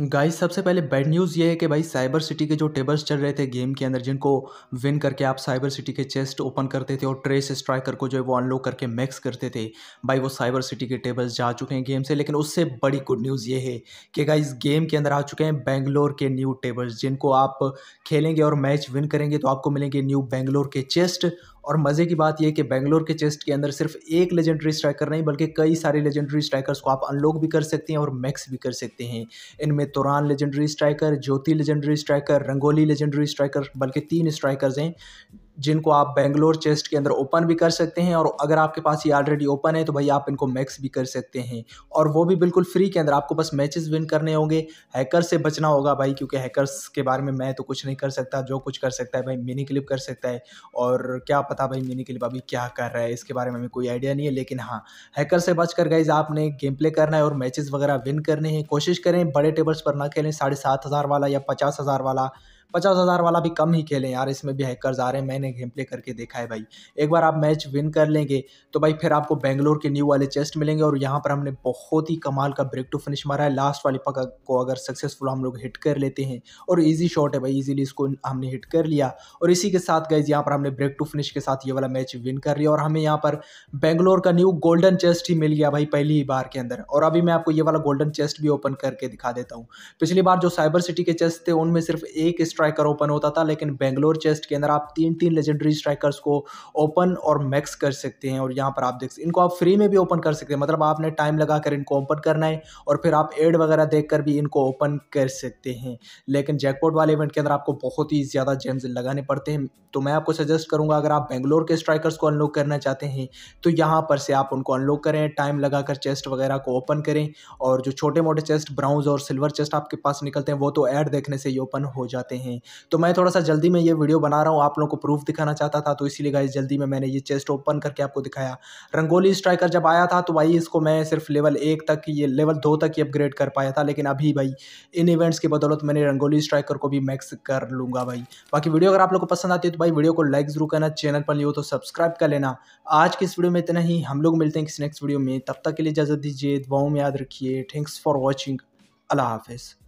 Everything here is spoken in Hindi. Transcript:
गाइस सबसे पहले बैड न्यूज़ ये है कि भाई साइबर सिटी के जो टेबल्स चल रहे थे गेम के अंदर जिनको विन करके आप साइबर सिटी के चेस्ट ओपन करते थे और ट्रेस स्ट्राइकर को जो है वो अनलॉक करके मैक्स करते थे भाई वो साइबर सिटी के टेबल्स जा चुके हैं गेम से लेकिन उससे बड़ी गुड न्यूज़ ये है कि गाइस गेम के अंदर आ चुके हैं बेंगलोर के न्यू टेबल्स जिनको आप खेलेंगे और मैच विन करेंगे तो आपको मिलेंगे न्यू बेंगलोर के चेस्ट और मज़े की बात यह कि बेंगलोर के चेस्ट के अंदर सिर्फ एक लेजेंडरी स्ट्राइकर नहीं बल्कि कई सारे लेजेंडरी स्ट्राइकर्स को आप अनलॉक भी कर सकते हैं और मैक्स भी कर सकते हैं इनमें में तुरान legendary striker Jyoti legendary striker Rangoli legendary striker बल्कि तीन स्ट्राइकर्स हैं जिनको आप बेंगलोर चेस्ट के अंदर ओपन भी कर सकते हैं और अगर आपके पास ये ऑलरेडी ओपन है तो भाई आप इनको मैक्स भी कर सकते हैं और वो भी बिल्कुल फ्री के अंदर आपको बस मैचेस विन करने होंगे हैकर से बचना होगा भाई क्योंकि हैकर्स के बारे में मैं तो कुछ नहीं कर सकता जो कुछ कर सकता है भाई मिनी क्लिप कर सकता है और क्या पता भाई मिनी क्लिप अभी क्या कर रहा है इसके बारे में हमें कोई आइडिया नहीं है लेकिन हाँ हैकर से बच कर गाइज आपने गेम प्ले करना है और मैचेस वगैरह विन करने हैं कोशिश करें बड़े टेबल्स पर ना खेलें साढ़े सात हज़ार वाला या पचास हज़ार वाला पचास हज़ार वाला भी कम ही खेलें यार इसमें भी हैकर्स आ रहे हैं मैंने गेम प्ले करके देखा है भाई एक बार आप मैच विन कर लेंगे तो भाई फिर आपको बेंगलोर के न्यू वाले चेस्ट मिलेंगे और यहाँ पर हमने बहुत ही कमाल का ब्रेक टू फिनिश मारा है लास्ट वाली पक को अगर सक्सेसफुल हम लोग हिट कर लेते हैं और ईजी शॉट है भाई ईजिली इसको हमने हिट कर लिया और इसी के साथ गए यहाँ पर हमने ब्रेक टू फिनिश के साथ ये वाला मैच विन कर लिया और हमें यहाँ पर बेंगलोर का न्यू गोल्डन चेस्ट ही मिल गया भाई पहली ही बार के अंदर और अभी मैं आपको ये वाला गोल्डन चेस्ट भी ओपन करके दिखा देता हूँ पिछली बार जो साइबर सिटी के चेस्ट थे उनमें सिर्फ एक स्ट्राइकर ओपन होता था लेकिन बेंगलोर चेस्ट के अंदर आप तीन तीन लेजेंडरी स्ट्राइकर्स को ओपन और मैक्स कर सकते हैं और यहाँ पर आप देख सकते इनको आप फ्री में भी ओपन कर सकते हैं मतलब आपने टाइम लगा कर इनको ओपन करना है और फिर आप एड वगैरह देख कर भी इनको ओपन कर सकते हैं लेकिन जैकपोर्ट वाले इवेंट के अंदर आपको बहुत ही ज़्यादा जेम्स लगाने पड़ते हैं तो मैं आपको सजेस्ट करूँगा अगर आप बेंगलोर के स्ट्राइकर्स को अनलॉक करना चाहते हैं तो यहाँ पर से आप उनको अनलॉक करें टाइम लगा कर चेस्ट वगैरह को ओपन करें और जो छोटे मोटे चेस्ट ब्राउज और सिल्वर चेस्ट आपके पास निकलते हैं वो तो ऐड देखने से ही ओपन हो जाते हैं हैं तो मैं थोड़ा सा जल्दी में ये वीडियो बना रहा हूँ आप लोगों को प्रूफ दिखाना चाहता था तो इसीलिए गाइज जल्दी में मैंने ये चेस्ट ओपन करके आपको दिखाया रंगोली स्ट्राइकर जब आया था तो भाई इसको मैं सिर्फ लेवल एक तक ये लेवल दो तक ही अपग्रेड कर पाया था लेकिन अभी भाई इन इवेंट्स की बदौलत मैंने रंगोली स्ट्राइकर को भी मैक्स कर लूँगा भाई बाकी वीडियो अगर आप लोग को पसंद आती है तो भाई वीडियो को लाइक जरूर करना चैनल पर लियो तो सब्सक्राइब कर लेना आज की इस वीडियो में इतना ही हम लोग मिलते हैं किसी नेक्स्ट वीडियो में तब तक के लिए इजाज़त दीजिए दुआओं में याद रखिए थैंक्स फॉर वॉचिंग अल्लाह हाफिज़